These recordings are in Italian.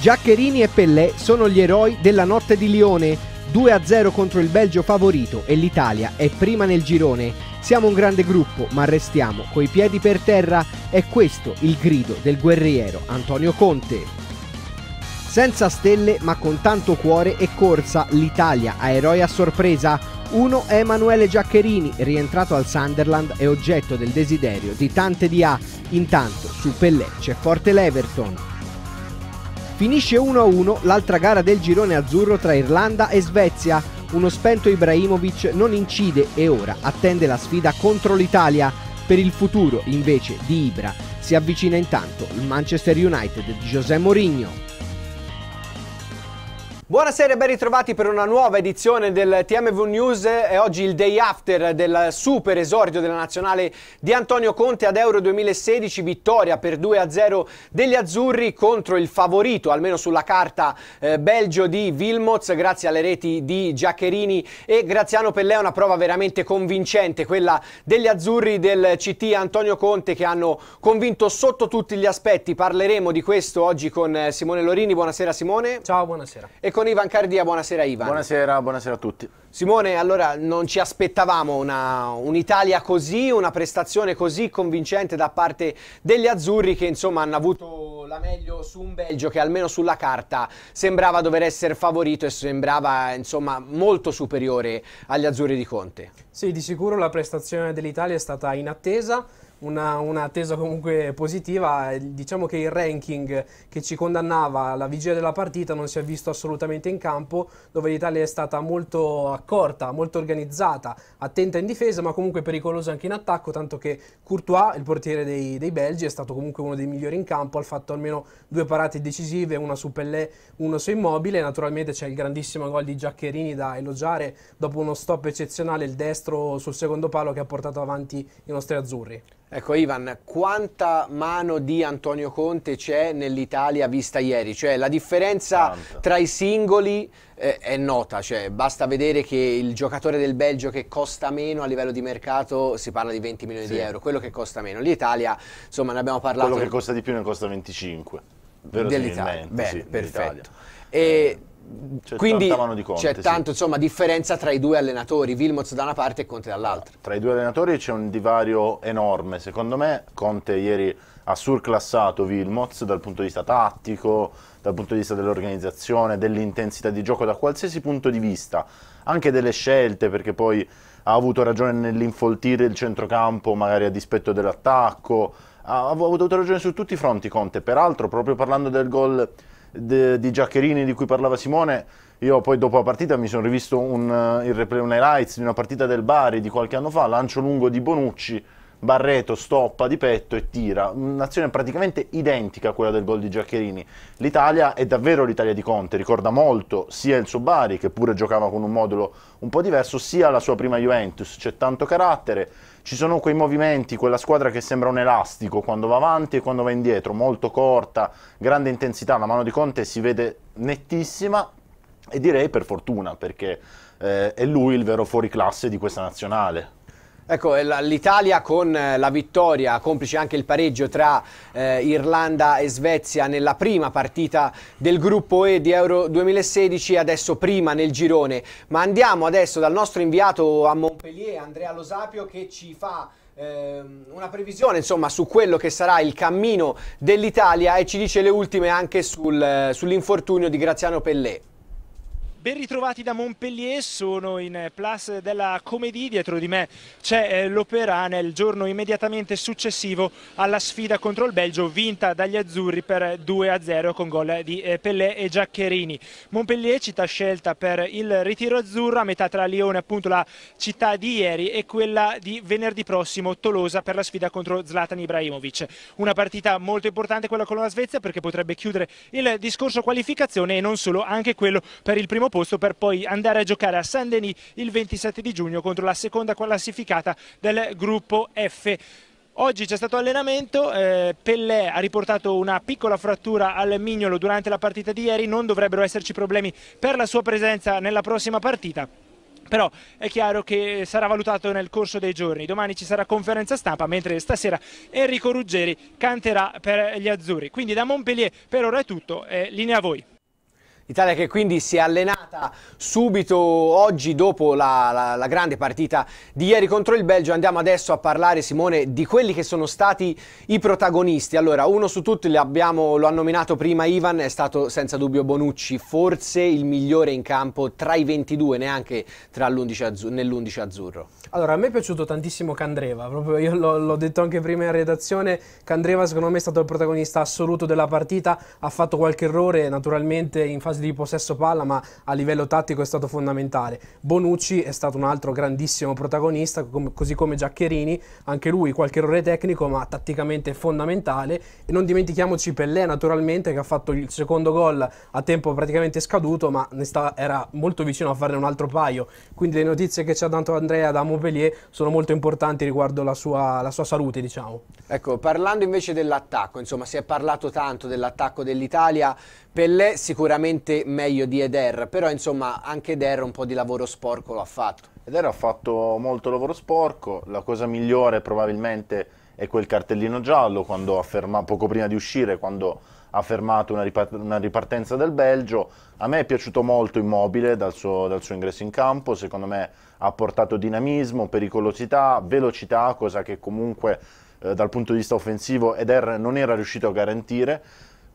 Giaccherini e Pellè sono gli eroi della notte di Lione, 2-0 contro il Belgio favorito e l'Italia è prima nel girone. Siamo un grande gruppo, ma restiamo coi piedi per terra, è questo il grido del guerriero Antonio Conte. Senza stelle ma con tanto cuore e corsa, l'Italia ha eroi a sorpresa. Uno è Emanuele Giaccherini, rientrato al Sunderland e oggetto del desiderio di tante di A. Intanto su Pellè c'è forte l'Everton. Finisce 1-1 l'altra gara del girone azzurro tra Irlanda e Svezia. Uno spento Ibrahimovic non incide e ora attende la sfida contro l'Italia. Per il futuro, invece, di Ibra si avvicina intanto il Manchester United di José Mourinho. Buonasera e ben ritrovati per una nuova edizione del TMV News. È oggi il day after del super esordio della nazionale di Antonio Conte ad Euro 2016, vittoria per 2-0 degli azzurri contro il favorito, almeno sulla carta, eh, Belgio di Vilmoz, grazie alle reti di Giaccherini e Graziano Pellè, una prova veramente convincente, quella degli azzurri del CT Antonio Conte che hanno convinto sotto tutti gli aspetti. Parleremo di questo oggi con eh, Simone Lorini. Buonasera Simone. Ciao, buonasera. E con con Ivan Cardia. Buonasera Ivan. Buonasera, buonasera a tutti. Simone, allora non ci aspettavamo un'Italia un così, una prestazione così convincente da parte degli azzurri che insomma hanno avuto la meglio su un Belgio che almeno sulla carta sembrava dover essere favorito e sembrava insomma molto superiore agli azzurri di Conte. Sì, di sicuro la prestazione dell'Italia è stata inattesa una, una, tesa comunque positiva. Eh, diciamo che il ranking che ci condannava alla vigilia della partita non si è visto assolutamente in campo, dove l'Italia è stata molto accorta, molto organizzata, attenta in difesa, ma comunque pericolosa anche in attacco, tanto che Courtois, il portiere dei, dei Belgi, è stato comunque uno dei migliori in campo, ha fatto almeno due parate decisive, una su Pellè, una su Immobile. Naturalmente c'è il grandissimo gol di Giaccherini da elogiare dopo uno stop eccezionale, il destro sul secondo palo che ha portato avanti i nostri azzurri. Ecco Ivan, quanta mano di Antonio Conte c'è nell'Italia vista ieri? Cioè la differenza Tanto. tra i singoli eh, è nota, cioè, basta vedere che il giocatore del Belgio che costa meno a livello di mercato si parla di 20 milioni sì. di euro, quello che costa meno. L'Italia, insomma ne abbiamo parlato... Quello che costa di più ne costa 25, dell'Italia. Bene, sì, perfetto. Dell'Italia. E eh cioè, Quindi Conte, c'è sì. tanto insomma, differenza tra i due allenatori, Vilmoz da una parte e Conte dall'altra. Tra i due allenatori c'è un divario enorme, secondo me Conte ieri ha surclassato Vilmoz dal punto di vista tattico, dal punto di vista dell'organizzazione, dell'intensità di gioco, da qualsiasi punto di vista, anche delle scelte perché poi ha avuto ragione nell'infoltire il centrocampo magari a dispetto dell'attacco, ha avuto ragione su tutti i fronti Conte, peraltro proprio parlando del gol de, di Giaccherini di cui parlava Simone, io poi dopo la partita mi sono rivisto un, uh, il replay un highlights di una partita del Bari di qualche anno fa, lancio lungo di Bonucci Barreto stoppa di petto e tira, un'azione praticamente identica a quella del gol di Giaccherini. L'Italia è davvero l'Italia di Conte, ricorda molto sia il suo Bari, che pure giocava con un modulo un po' diverso, sia la sua prima Juventus, c'è tanto carattere, ci sono quei movimenti, quella squadra che sembra un elastico quando va avanti e quando va indietro, molto corta, grande intensità, la mano di Conte si vede nettissima e direi per fortuna perché eh, è lui il vero fuori classe di questa nazionale. Ecco, eh, l'Italia con eh, la vittoria, complice anche il pareggio tra eh, Irlanda e Svezia nella prima partita del gruppo E di Euro 2016, adesso prima nel girone. Ma andiamo adesso dal nostro inviato a Montpellier, Andrea Losapio, che ci fa eh, una previsione insomma, su quello che sarà il cammino dell'Italia e ci dice le ultime anche sul, eh, sull'infortunio di Graziano Pellè. Ben ritrovati da Montpellier, sono in eh, Place della Comédie, dietro di me c'è eh, l'Opera nel giorno immediatamente successivo alla sfida contro il Belgio vinta dagli azzurri per 2-0 eh, con gol di Pellè e Giaccherini. Montpellier città scelta per il ritiro azzurro a metà tra Lione, appunto la città di ieri e quella di venerdì prossimo Tolosa per la sfida contro Zlatan Ibrahimovic. Una partita molto importante quella con la Svezia perché potrebbe chiudere il discorso qualificazione e non solo, anche quello per il primo posto per poi andare a giocare a Saint-Denis il 27 di giugno contro la seconda classificata del gruppo F. Oggi c'è stato allenamento, eh, Pellè ha riportato una piccola frattura al mignolo durante la partita di ieri, non dovrebbero esserci problemi per la sua presenza nella prossima partita però è chiaro che sarà valutato nel corso dei giorni. Domani ci sarà conferenza stampa, mentre stasera Enrico Ruggeri canterà per gli azzurri. Quindi da Montpellier per ora è tutto, eh, linea a voi. Italia che quindi si è allenata subito oggi dopo la, la, la, grande partita di ieri contro il Belgio. Andiamo adesso a parlare, Simone, di quelli che sono stati i protagonisti. Allora, uno su tutti abbiamo, lo ha nominato prima Ivan, è stato senza dubbio Bonucci, forse il migliore in campo tra i 22, neanche azzurro, nell'11 azzurro. Allora, a me è piaciuto tantissimo Candreva, proprio io l'ho detto anche prima in redazione, Candreva secondo me è stato il protagonista assoluto della partita, ha fatto qualche errore naturalmente in fase fase di possesso palla, ma a livello tattico è stato fondamentale. Bonucci è stato un altro grandissimo protagonista, com così come Giaccherini, anche lui qualche errore tecnico, ma tatticamente fondamentale. E non dimentichiamoci Pellè, naturalmente, che ha fatto il secondo gol a tempo praticamente scaduto, ma era molto vicino a farne un altro paio. Quindi le notizie che ci ha dato Andrea da Montpellier sono molto importanti riguardo la sua, la sua salute, diciamo. Ecco, parlando invece dell'attacco, insomma, si è parlato tanto dell'attacco dell'Italia, Pellè sicuramente sicuramente meglio di Eder, però insomma anche Eder un po' di lavoro sporco l'ha fatto. Eder ha fatto molto lavoro sporco, la cosa migliore probabilmente è quel cartellino giallo ferma, poco prima di uscire quando ha fermato una, ripart una, ripartenza del Belgio. A me è piaciuto molto Immobile dal suo, dal suo ingresso in campo, secondo me ha portato dinamismo, pericolosità, velocità, cosa che comunque eh, dal punto di vista offensivo Eder non era riuscito a garantire.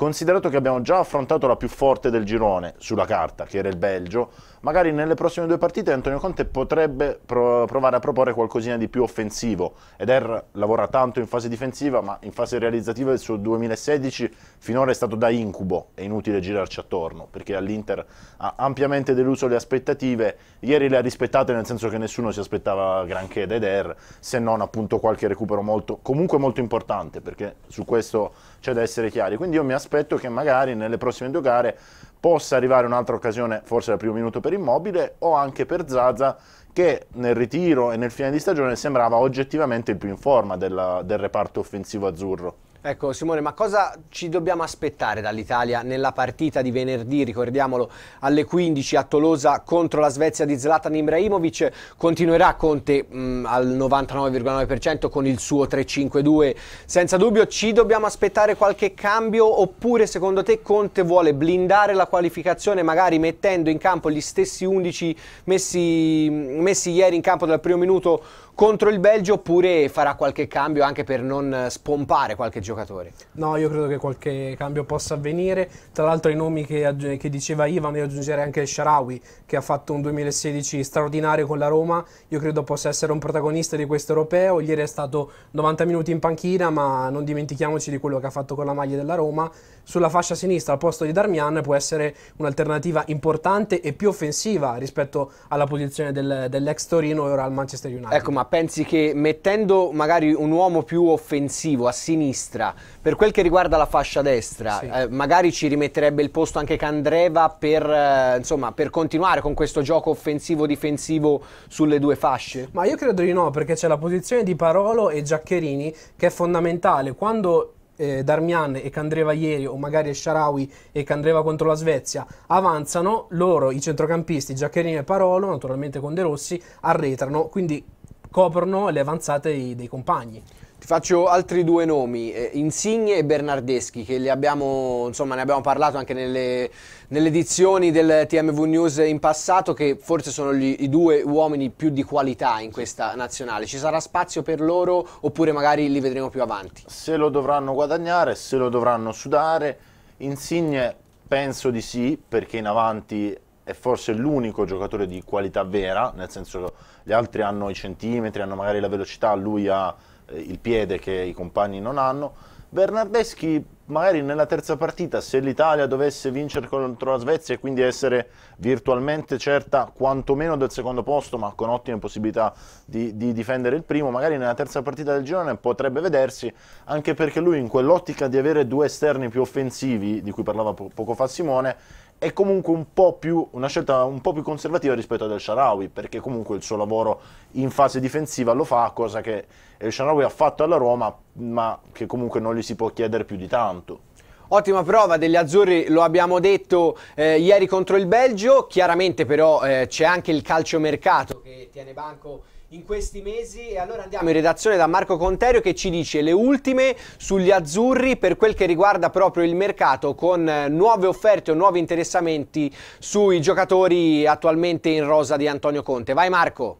Considerato che abbiamo già affrontato la più forte del girone, sulla carta, che era il Belgio, magari nelle prossime due partite Antonio Conte potrebbe pro provare a proporre qualcosina di più offensivo. Eder lavora tanto in fase difensiva, ma in fase realizzativa il suo 2016 finora è stato da incubo, è inutile girarci attorno, perché all'Inter ha ampiamente deluso le aspettative, ieri le ha rispettate nel senso che nessuno si aspettava granché da Eder, se non appunto qualche recupero molto, comunque molto importante, perché su questo c'è da essere chiari. Quindi io mi aspetto aspetto che magari nelle prossime due gare possa arrivare un'altra occasione, forse al primo minuto per Immobile o anche per Zaza che nel ritiro e nel fine di stagione sembrava oggettivamente il più in forma della, del reparto offensivo azzurro. Ecco Simone, ma cosa ci dobbiamo aspettare dall'Italia nella partita di venerdì, ricordiamolo, alle 15 a Tolosa contro la Svezia di Zlatan Ibrahimovic? Continuerà Conte mh, mm, al 99,9% con il suo 3-5-2, senza dubbio ci dobbiamo aspettare qualche cambio oppure secondo te Conte vuole blindare la qualificazione magari mettendo in campo gli stessi 11 messi, mm, messi ieri in campo dal primo minuto contro il Belgio oppure farà qualche cambio anche per non eh, spompare qualche giocatore? No, io credo che qualche cambio possa avvenire. Tra l'altro i nomi che, che diceva Ivan, io aggiungerei anche Sharawi che ha fatto un 2016 straordinario con la Roma, io credo possa essere un protagonista di questo europeo. Ieri è stato 90 minuti in panchina, ma non dimentichiamoci di quello che ha fatto con la maglia della Roma. Sulla fascia sinistra al posto di Darmian può essere un'alternativa importante e più offensiva rispetto alla posizione del, dell'ex Torino e ora al Manchester United. Ecco, ma pensi che mettendo magari un uomo più offensivo a sinistra, per quel che riguarda la fascia destra, sì. eh, magari ci rimetterebbe il posto anche Candreva per, eh, insomma, per continuare con questo gioco offensivo-difensivo sulle due fasce? Ma io credo di no, perché c'è la posizione di Parolo e Giaccherini che è fondamentale. Quando eh, Darmian e Candreva ieri o magari Sharawi e Candreva contro la Svezia avanzano, loro i centrocampisti Giaccherini e Parolo, naturalmente con De Rossi, arretrano, quindi coprono le avanzate dei compagni. Ti faccio altri due nomi, eh, Insigne e Bernardeschi, che abbiamo, insomma, ne abbiamo parlato anche nelle, nelle, edizioni del TMV News in passato, che forse sono gli, i due uomini più di qualità in questa nazionale. Ci sarà spazio per loro oppure magari li vedremo più avanti? Se lo dovranno guadagnare, se lo dovranno sudare, Insigne penso di sì, perché in avanti è forse l'unico giocatore di qualità vera, nel senso che gli altri hanno i centimetri, hanno magari la velocità, lui ha eh, il piede che i compagni non hanno. Bernardeschi magari nella terza partita, se l'Italia dovesse vincere contro la Svezia e quindi essere virtualmente certa quantomeno del secondo posto, ma con ottime possibilità di, di difendere il primo, magari nella terza partita del girone potrebbe vedersi, anche perché lui in quell'ottica di avere due esterni più offensivi, di cui parlava po poco fa Simone, è comunque un po' più, una scelta un po' più conservativa rispetto ad El Sharawi, perché comunque il suo lavoro in fase difensiva lo fa, cosa che El Sharawi ha fatto alla Roma, ma che comunque non gli si può chiedere più di tanto. Ottima prova degli azzurri, lo abbiamo detto eh, ieri contro il Belgio, chiaramente però eh, c'è anche il calciomercato che tiene banco in questi mesi e allora andiamo in redazione da Marco Conterio che ci dice le ultime sugli azzurri per quel che riguarda proprio il mercato con eh, nuove offerte o nuovi interessamenti sui giocatori attualmente in rosa di Antonio Conte. Vai Marco!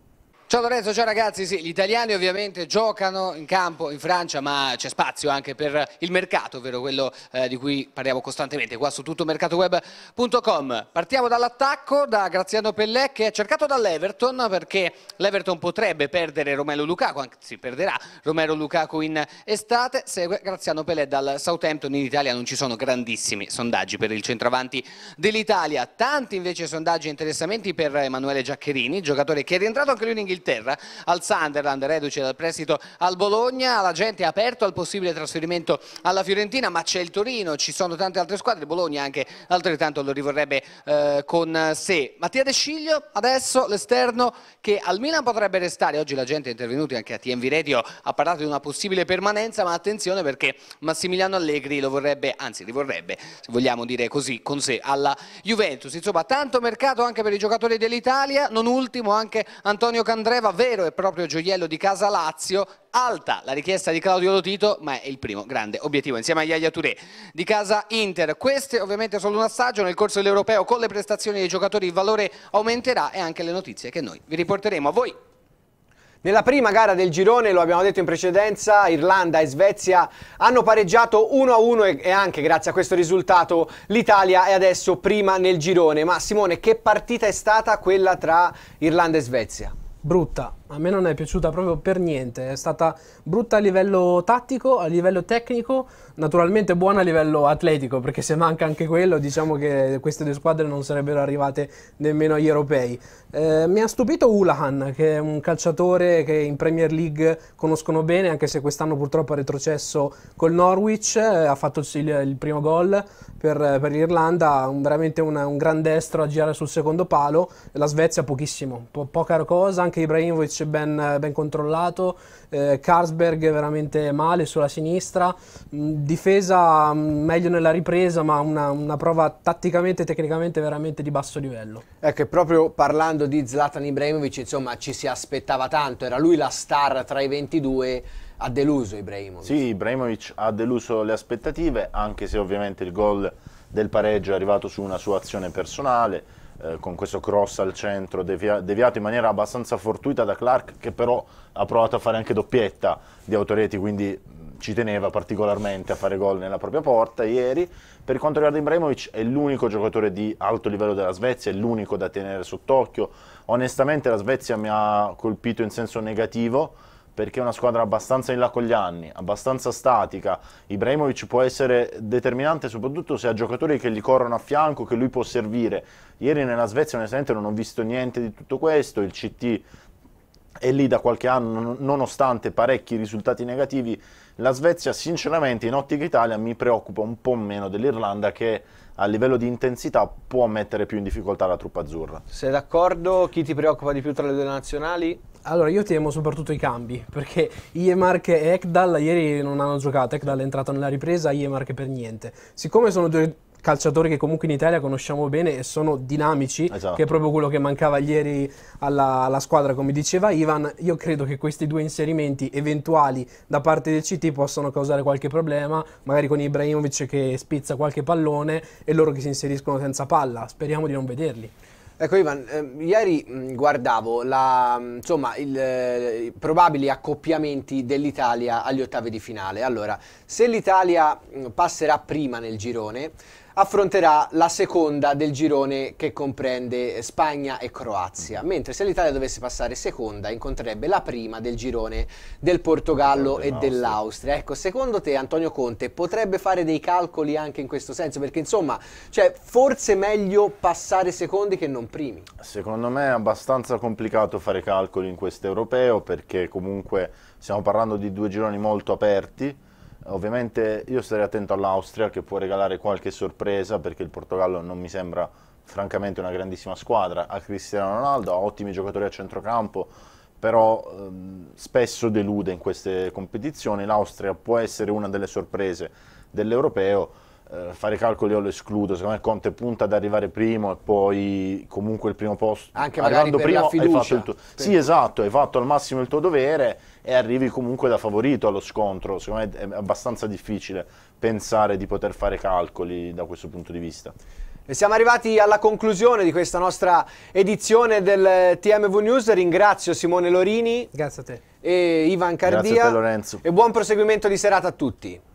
Ciao Lorenzo, ciao ragazzi, sì, gli italiani ovviamente giocano in campo in Francia ma c'è spazio anche per il mercato, ovvero quello eh, di cui parliamo costantemente qua su tuttomercatoweb.com. Partiamo dall'attacco da Graziano Pellè che è cercato dall'Everton perché l'Everton potrebbe perdere Romero Lukaku, anzi perderà Romero Lukaku in estate, segue Graziano Pellè dal Southampton, in Italia non ci sono grandissimi sondaggi per il centravanti dell'Italia, tanti invece sondaggi e interessamenti per Emanuele Giaccherini, giocatore che è rientrato anche lui in Inghilterra Inghilterra, al Sunderland reduce dal prestito al Bologna, la gente è aperta al possibile trasferimento alla Fiorentina, ma c'è il Torino, ci sono tante altre squadre, Bologna anche altrettanto lo rivorrebbe eh, con sé. Mattia De Sciglio adesso l'esterno che al Milan potrebbe restare, oggi la gente è intervenuta anche a TMV Radio, ha parlato di una possibile permanenza, ma attenzione perché Massimiliano Allegri lo vorrebbe, anzi rivorrebbe, se vogliamo dire così, con sé alla Juventus. Insomma, tanto mercato anche per i giocatori dell'Italia, non ultimo anche Antonio Candrà Candreva, vero e proprio gioiello di casa Lazio, alta la richiesta di Claudio Lotito, ma è il primo grande obiettivo insieme a Iaia Touré di casa Inter. Queste ovviamente solo un assaggio, nel corso dell'Europeo con le prestazioni dei giocatori il valore aumenterà e anche le notizie che noi vi riporteremo a voi. Nella prima gara del girone, lo abbiamo detto in precedenza, Irlanda e Svezia hanno pareggiato 1-1 e anche grazie a questo risultato l'Italia è adesso prima nel girone. Ma Simone, che partita è stata quella tra Irlanda e Svezia? brutta, a me non è piaciuta proprio per niente, è stata brutta a livello tattico, a livello tecnico, naturalmente buona a livello atletico, perché se manca anche quello diciamo che queste due squadre non sarebbero arrivate nemmeno agli europei. Eh, mi ha stupito Ulahan, che è un calciatore che in Premier League conoscono bene, anche se quest'anno purtroppo ha retrocesso col Norwich, eh, ha fatto il, il primo gol per, per l'Irlanda, un, veramente una, un gran destro a girare sul secondo palo, la Svezia pochissimo, po- poca cosa, anche Ibrahimovic ben, ben controllato, eh, Karsberg veramente male sulla sinistra, mm, difesa mm, meglio nella ripresa ma una, una prova tatticamente e tecnicamente veramente di basso livello. Ecco, proprio parlando di Zlatan Ibrahimovic insomma ci si aspettava tanto, era lui la star tra i 22 ha deluso Ibrahimovic. Sì, Ibrahimovic ha deluso le aspettative, anche se ovviamente il gol del pareggio è arrivato su una sua azione personale, eh, con questo cross al centro devia deviato in maniera abbastanza fortuita da Clark che però ha provato a fare anche doppietta di Autoreti quindi mm, ci teneva particolarmente a fare gol nella propria porta ieri. Per quanto riguarda Ibrahimovic è l'unico giocatore di alto livello della Svezia, è l'unico da tenere sott'occhio. Onestamente la Svezia mi ha colpito in senso negativo perché è una squadra abbastanza in là con gli anni, abbastanza statica. Ibrahimovic può essere determinante soprattutto se ha giocatori che gli corrono a fianco, che lui può servire. Ieri nella Svezia onestamente non ho visto niente di tutto questo, il CT è lì da qualche anno, nonostante parecchi risultati negativi. La Svezia sinceramente in ottica Italia mi preoccupa un po' meno dell'Irlanda che a livello di intensità può mettere più in difficoltà la truppa azzurra. Sei d'accordo? Chi ti preoccupa di più tra le due nazionali? Allora, io temo soprattutto i cambi, perché Iemark e Ekdal ieri non hanno giocato, Ekdal è entrato nella ripresa, Iemark per niente. Siccome sono due calciatori che comunque in Italia conosciamo bene e sono dinamici, esatto. che è proprio quello che mancava ieri alla, alla, squadra, come diceva Ivan. Io credo che questi due inserimenti eventuali da parte del CT possano causare qualche problema, magari con Ibrahimovic che spizza qualche pallone e loro che si inseriscono senza palla. Speriamo di non vederli. Ecco Ivan, eh, ieri mh, mm, guardavo la, mm, insomma, il, eh, i probabili accoppiamenti dell'Italia agli ottavi di finale. Allora, se l'Italia mm, passerà prima nel girone, affronterà la seconda del girone che comprende Spagna e Croazia, mm. mentre se l'Italia dovesse passare seconda incontrerebbe la prima del girone del Portogallo e dell'Austria. Ecco, secondo te Antonio Conte potrebbe fare dei calcoli anche in questo senso? Perché insomma, cioè, forse è meglio passare secondi che non primi. Secondo me è abbastanza complicato fare calcoli in questo europeo perché comunque stiamo parlando di due gironi molto aperti Ovviamente io starei attento all'Austria che può regalare qualche sorpresa perché il Portogallo non mi sembra francamente una grandissima squadra. a Cristiano Ronaldo, ha ottimi giocatori a centrocampo, però ehm, spesso delude in queste competizioni. L'Austria può essere una delle sorprese dell'europeo. Eh, fare calcoli io lo escludo, secondo me Conte punta ad arrivare primo e poi comunque il primo posto. Anche arrivando primo hai fatto il tuo. Sì, esatto, hai fatto al massimo il tuo dovere e arrivi comunque da favorito allo scontro. Secondo me è abbastanza difficile pensare di poter fare calcoli da questo punto di vista. E siamo arrivati alla conclusione di questa nostra edizione del TMV News. Ringrazio Simone Lorini. Grazie a te. E Ivan Cardia. Grazie a te Lorenzo. E buon proseguimento di serata a tutti.